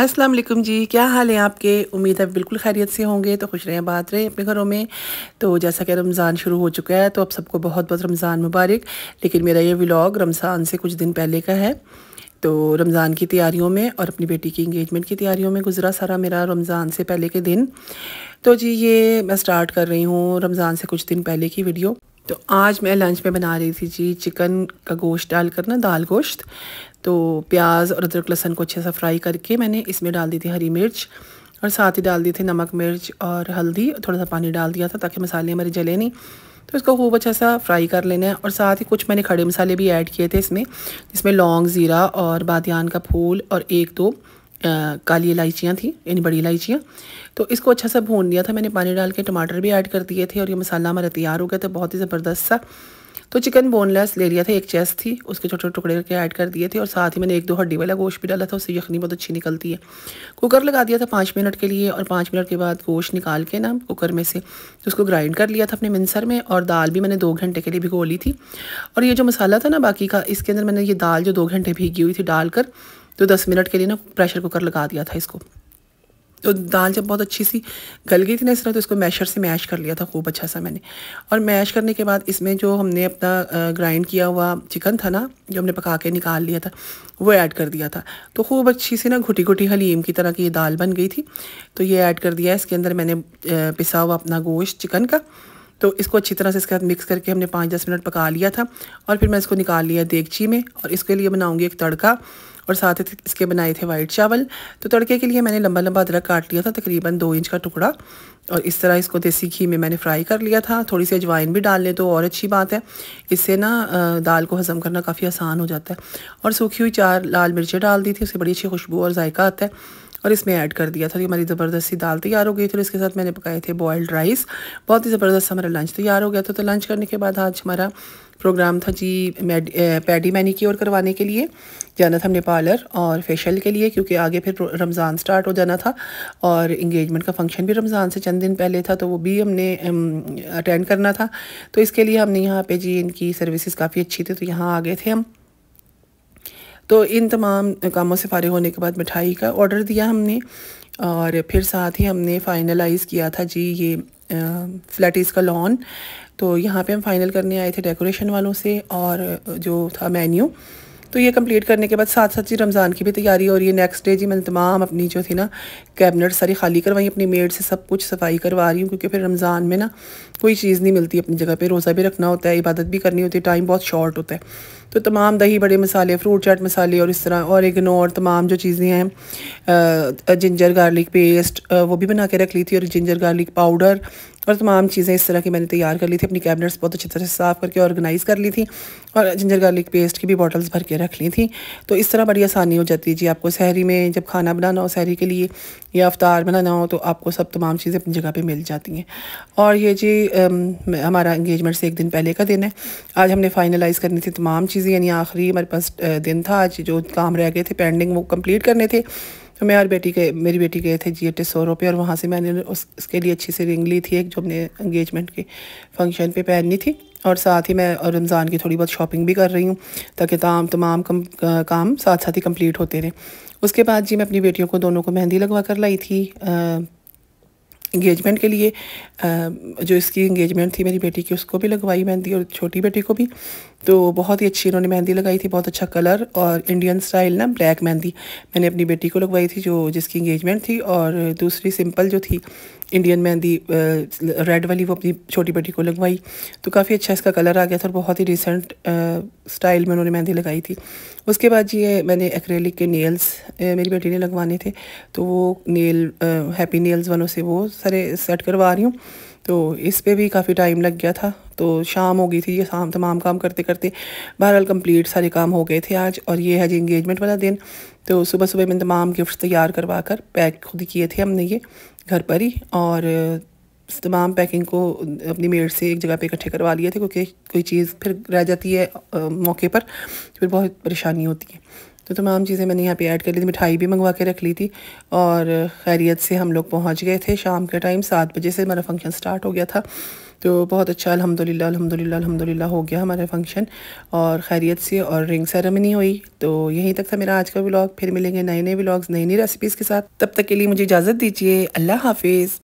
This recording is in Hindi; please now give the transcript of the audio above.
अस्सलाम वालेकुम जी क्या हाल है आपके उम्मीद है बिल्कुल खैरियत से होंगे तो खुश रहें बात रहें अपने घरों में तो जैसा कि रमज़ान शुरू हो चुका है तो आप सबको बहुत बहुत रमज़ान मुबारक लेकिन मेरा ये व्लॉग रमज़ान से कुछ दिन पहले का है तो रमज़ान की तैयारियों में और अपनी बेटी की इंगेजमेंट की तैयारियों में गुजरा सारा मेरा रमज़ान से पहले के दिन तो जी ये मैं स्टार्ट कर रही हूँ रमज़ान से कुछ दिन पहले की वीडियो तो आज मैं लंच में बना रही थी जी चिकन का गोश्त डालकर ना दाल गोश्त तो प्याज और अदरक लहसन को अच्छे सा फ्राई करके मैंने इसमें डाल दी थी हरी मिर्च और साथ ही डाल दी थी नमक मिर्च और हल्दी और थोड़ा सा पानी डाल दिया था ताकि मसाले हमारे जले नहीं तो इसको खूब अच्छा सा फ्राई कर लेना है और साथ ही कुछ मैंने खड़े मसाले भी ऐड किए थे इसमें जिसमें लौंग ज़ीरा और बादियान का फूल और एक दो आ, काली इलायचियाँ थी यानी बड़ी इलायचियाँ तो इसको अच्छा सा भून दिया था मैंने पानी डाल के टमाटर भी ऐड कर दिए थे और ये मसाला हमारा तैयार हो गया था बहुत ही ज़बरदस्त सा तो चिकन बोनलेस ले लिया था एक चेस्ट थी उसके छोटे छोटे टुकड़े करके ऐड कर दिए थे और साथ ही मैंने एक दो हड्डी वाला गोश्त भी डाला था उससे यखनी बहुत अच्छी निकलती है कुकर लगा दिया था पाँच मिनट के लिए और पाँच मिनट के बाद गोश्त निकाल के ना कुकर में से तो उसको ग्राइंड कर लिया था अपने मिनसर में और दाल भी मैंने दो घंटे के लिए भिगो ली थी और ये जो मसाला था ना बाकी का इसके अंदर मैंने ये दाल जो दो घंटे भीगी हुई थी डालकर तो दस मिनट के लिए ना प्रेशर कुकर लगा दिया था इसको तो दाल जब बहुत अच्छी सी गल गई थी ना इस तरह तो इसको मैशर से मैश कर लिया था खूब अच्छा सा मैंने और मैश करने के बाद इसमें जो हमने अपना ग्राइंड किया हुआ चिकन था ना जो हमने पका के निकाल लिया था वो ऐड कर दिया था तो खूब अच्छी सी ना घुटी घुटी हलीम की तरह की ये दाल बन गई थी तो ये ऐड कर दिया इसके अंदर मैंने पिसा हुआ अपना गोश्त चिकन का तो इसको अच्छी तरह से इसके साथ मिक्स करके हमने पाँच दस मिनट पका लिया था और फिर मैं इसको निकाल लिया देगची में और इसके लिए बनाऊँगी एक तड़का और साथ ही इसके बनाए थे वाइट चावल तो तड़के के लिए मैंने लंबा लंबा अदरक काट लिया था तकरीबन दो इंच का टुकड़ा और इस तरह इसको देसी घी में मैंने फ्राई कर लिया था थोड़ी सी अजवाइन भी डाल लें तो और अच्छी बात है इससे ना दाल को हज़म करना काफ़ी आसान हो जाता है और सूखी हुई चार लाल मिर्चें डाल दी थी उससे बड़ी अच्छी खुशबू और जायका आता है और इसमें ऐड कर दिया था हमारी ज़बरदस्ती दाल तैयार हो गई थी और इसके साथ मैंने पकाए थे बॉयल्ड राइस बहुत ही ज़बरदस्त हमारा लंच तैयार हो गया था तो लंच करने के बाद आज हमारा प्रोग्राम था जी पैडी मैनिक्योर करवाने के लिए जाना था हमने पार्लर और फेशियल के लिए क्योंकि आगे फिर रमज़ान स्टार्ट हो जाना था और इंगेजमेंट का फंक्शन भी रमज़ान से चंद दिन पहले था तो वो भी हमने अटेंड करना था तो इसके लिए हमने यहाँ पे जी इनकी सर्विसेज काफ़ी अच्छी थी तो यहाँ आ गए थे हम तो इन तमाम कामों से फ़ारिग होने के बाद मिठाई का ऑर्डर दिया हमने और फिर साथ ही हमने फ़ाइनलाइज़ किया था जी ये फ्लैटिस का लॉन तो यहाँ पे हम फाइनल करने आए थे डेकोरेशन वालों से और जो था मेन्यू तो ये कंप्लीट करने के बाद साथ साथ जी रमज़ान की भी तैयारी और ये नेक्स्ट डे जी मैंने तमाम अपनी जो थी ना कैबिनेट सारी खाली करवाई अपनी मेड से सब कुछ सफाई करवा रही हूँ क्योंकि फिर रमज़ान में ना कोई चीज़ नहीं मिलती अपनी जगह पे रोज़ा भी रखना होता है इबादत भी करनी होती है टाइम बहुत शॉर्ट होता है तो तमाम दही बड़े मसाले फ्रूट चाट मसाले और इस तरह और एगनो और तमाम जो चीज़ें हैं जिंजर गार्लिक पेस्ट वो भी बना के रख ली थी और जिंजर गार्लिक पाउडर और तमाम चीज़ें इस तरह की मैंने तैयार कर ली थी अपनी कैबिनेट्स बहुत अच्छी तरह से साफ़ करके ऑर्गेनाइज़ कर ली थी और जिंजर गार्लिक पेस्ट की भी बॉटल्स भर के रख ली थी तो इस तरह बड़ी आसानी हो जाती है जी आपको सहरी में जब खाना बनाना हो सहरी के लिए या अवतार बनाना हो तो आपको सब तमाम चीज़ें अपनी जगह पर मिल जाती हैं और ये जी हमारा इंगेजमेंट से एक दिन पहले का दिन है आज हमने फाइनलाइज़ करनी थी तमाम चीज़ चीज़ें यानी आखिरी हमारे पास दिन था आज जो काम रह गए थे पेंडिंग वो कंप्लीट करने थे तो मैं और बेटी गए मेरी बेटी गए थे जी एट सोरो और वहाँ से मैंने उस उसके लिए अच्छी सी रिंग ली थी एक जो हमने इंगेजमेंट के फंक्शन पे पहननी थी और साथ ही मैं और रमज़ान की थोड़ी बहुत शॉपिंग भी कर रही हूँ ताकि तमाम तमाम कम, काम साथ साथ ही कंप्लीट होते रहे उसके बाद जी मैं अपनी बेटियों को दोनों को मेहंदी लगवा कर लाई थी आ, इंगेजमेंट के लिए जो इसकी इंगेजमेंट थी मेरी बेटी की उसको भी लगवाई मेहंदी और छोटी बेटी को भी तो बहुत ही अच्छी इन्होंने मेहंदी लगाई थी बहुत अच्छा कलर और इंडियन स्टाइल ना ब्लैक मेहंदी मैंने अपनी बेटी को लगवाई थी जो जिसकी इंगेजमेंट थी और दूसरी सिंपल जो थी इंडियन मेहंदी रेड वाली वो अपनी छोटी बेटी को लगवाई तो काफ़ी अच्छा इसका कलर आ गया था और बहुत ही रिसेंट स्टाइल में उन्होंने मेहंदी लगाई थी उसके बाद ये मैंने एक्रेलिक के नेल्स मेरी बेटी ने लगवाने थे तो वो नेल हैप्पी नेल्स वालों से वो सारे सेट करवा रही हूँ तो इस पर भी काफ़ी टाइम लग गया था तो शाम हो गई थी ये शाम तमाम काम करते करते बहरहाल कंप्लीट सारे काम हो गए थे आज और ये है जी इंगेजमेंट वाला दिन तो सुबह सुबह मैंने तमाम गिफ्ट्स तैयार करवा कर पैक खुद किए थे हमने ये घर पर ही और तमाम पैकिंग को अपनी मेड से एक जगह पे इकट्ठे करवा लिए थे क्योंकि कोई चीज़ फिर रह जाती है मौके पर फिर बहुत परेशानी होती है तो तमाम चीज़ें मैंने यहाँ पे ऐड कर ली थी मिठाई भी मंगवा के रख ली थी और खैरियत से हम लोग पहुँच गए थे शाम के टाइम सात बजे से हमारा फंक्शन स्टार्ट हो गया था तो बहुत अच्छा अलहमदिल्ला अलहमदिल्ला अलहमदिल्ला हो गया हमारा फंक्शन और खैरियत से और रिंग सेरेमनी हुई तो यहीं तक था मेरा आज का ब्लॉग फिर मिलेंगे नए नए ब्लॉग्स नई नई रेसिपीज़ के साथ तब तक के लिए मुझे इजाज़त दीजिए अल्लाह हाफिज़